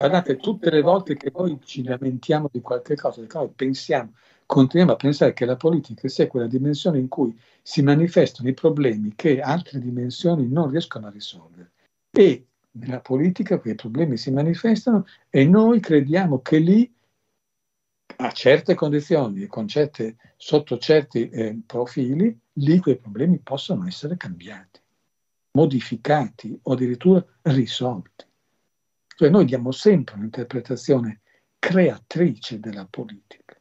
Guardate, tutte le volte che noi ci lamentiamo di qualche cosa, noi pensiamo, continuiamo a pensare che la politica sia quella dimensione in cui si manifestano i problemi che altre dimensioni non riescono a risolvere. E nella politica quei problemi si manifestano e noi crediamo che lì, a certe condizioni, certe, sotto certi eh, profili, lì quei problemi possono essere cambiati, modificati o addirittura risolti. Cioè noi diamo sempre un'interpretazione creatrice della politica.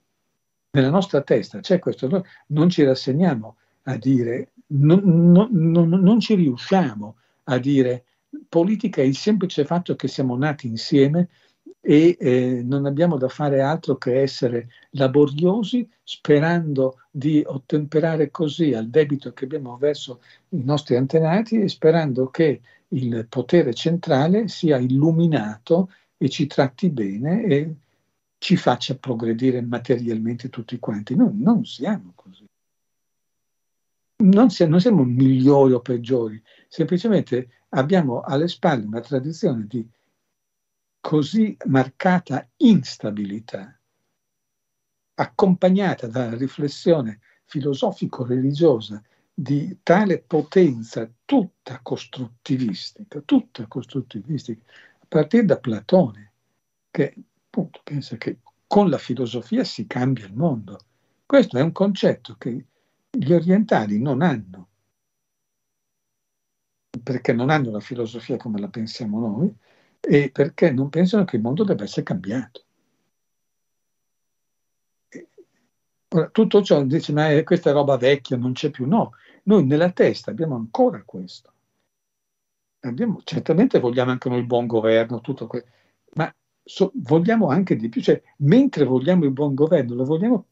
Nella nostra testa c'è questo, noi non ci rassegniamo a dire, non, non, non, non ci riusciamo a dire politica è il semplice fatto che siamo nati insieme, e eh, non abbiamo da fare altro che essere laboriosi sperando di ottemperare così al debito che abbiamo verso i nostri antenati e sperando che il potere centrale sia illuminato e ci tratti bene e ci faccia progredire materialmente tutti quanti. Noi non siamo così. Non siamo, non siamo migliori o peggiori, semplicemente abbiamo alle spalle una tradizione di così marcata instabilità, accompagnata dalla riflessione filosofico-religiosa di tale potenza tutta costruttivistica, tutta costruttivistica, a partire da Platone, che appunto pensa che con la filosofia si cambia il mondo. Questo è un concetto che gli orientali non hanno, perché non hanno la filosofia come la pensiamo noi, e perché non pensano che il mondo debba essere cambiato. Ora, tutto ciò dice, ma eh, questa roba vecchia, non c'è più. No, noi nella testa abbiamo ancora questo. Abbiamo, certamente vogliamo anche noi il buon governo, tutto questo, ma so, vogliamo anche di più. Cioè, mentre vogliamo il buon governo, lo vogliamo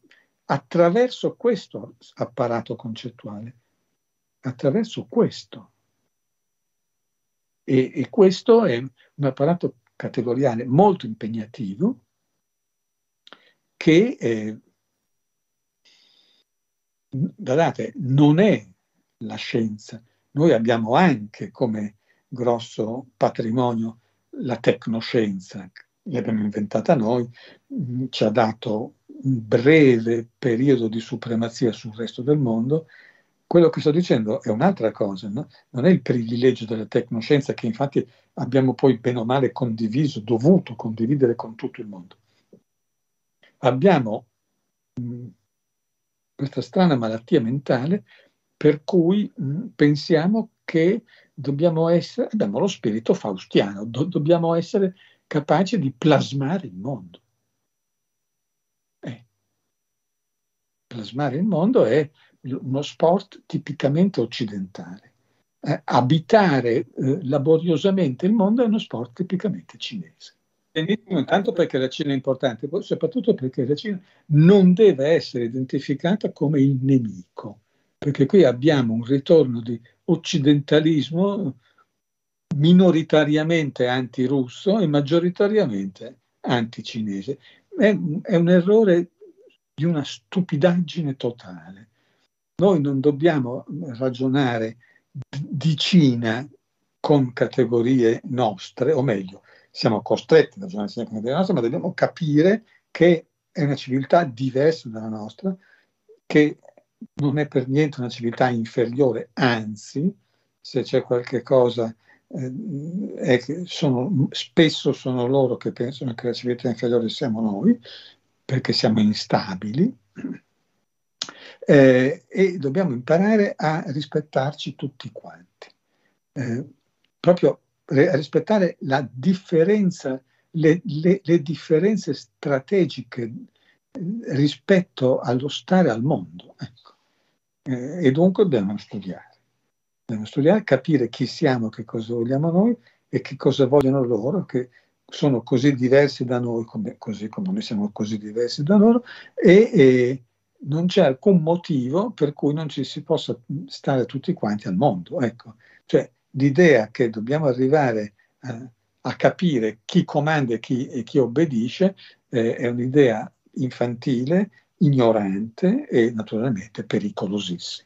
attraverso questo apparato concettuale, attraverso questo. E, e questo è un apparato categoriale molto impegnativo che, eh, guardate, non è la scienza. Noi abbiamo anche come grosso patrimonio la tecnoscienza, l'abbiamo inventata noi, mm, ci ha dato un breve periodo di supremazia sul resto del mondo, quello che sto dicendo è un'altra cosa, no? non è il privilegio della tecnoscienza che infatti abbiamo poi bene o male condiviso, dovuto condividere con tutto il mondo. Abbiamo mh, mm, questa strana malattia mentale per cui mh, mm, pensiamo che dobbiamo essere, abbiamo lo spirito faustiano, do, dobbiamo essere capaci di plasmare il mondo. plasmare il mondo è uno sport tipicamente occidentale. Eh, abitare eh, laboriosamente il mondo è uno sport tipicamente cinese. Benissimo, intanto perché la Cina è importante, poi soprattutto perché la Cina non deve essere identificata come il nemico, perché qui abbiamo un ritorno di occidentalismo minoritariamente antirusso e maggioritariamente anticinese. È, è un errore di una stupidaggine totale. Noi non dobbiamo ragionare di Cina con categorie nostre, o meglio, siamo costretti a ragionare di Cina con categorie nostre, ma dobbiamo capire che è una civiltà diversa dalla nostra, che non è per niente una civiltà inferiore, anzi, se c'è qualche cosa, eh, sono, spesso sono loro che pensano che la civiltà inferiore siamo noi, perché siamo instabili eh, e dobbiamo imparare a rispettarci tutti quanti, eh, proprio a rispettare la differenza, le, le, le differenze strategiche eh, rispetto allo stare al mondo. Ecco. Eh, e dunque dobbiamo studiare. Dobbiamo studiare, capire chi siamo, che cosa vogliamo noi e che cosa vogliono loro, che, sono così diversi da noi, come, così come noi siamo così diversi da loro, e, e, non c'è alcun motivo per cui non ci si possa stare tutti quanti al mondo. Ecco. Cioè, l'idea che dobbiamo arrivare a, eh, a capire chi comanda e chi, e chi obbedisce eh, è un'idea infantile, ignorante e naturalmente pericolosissima.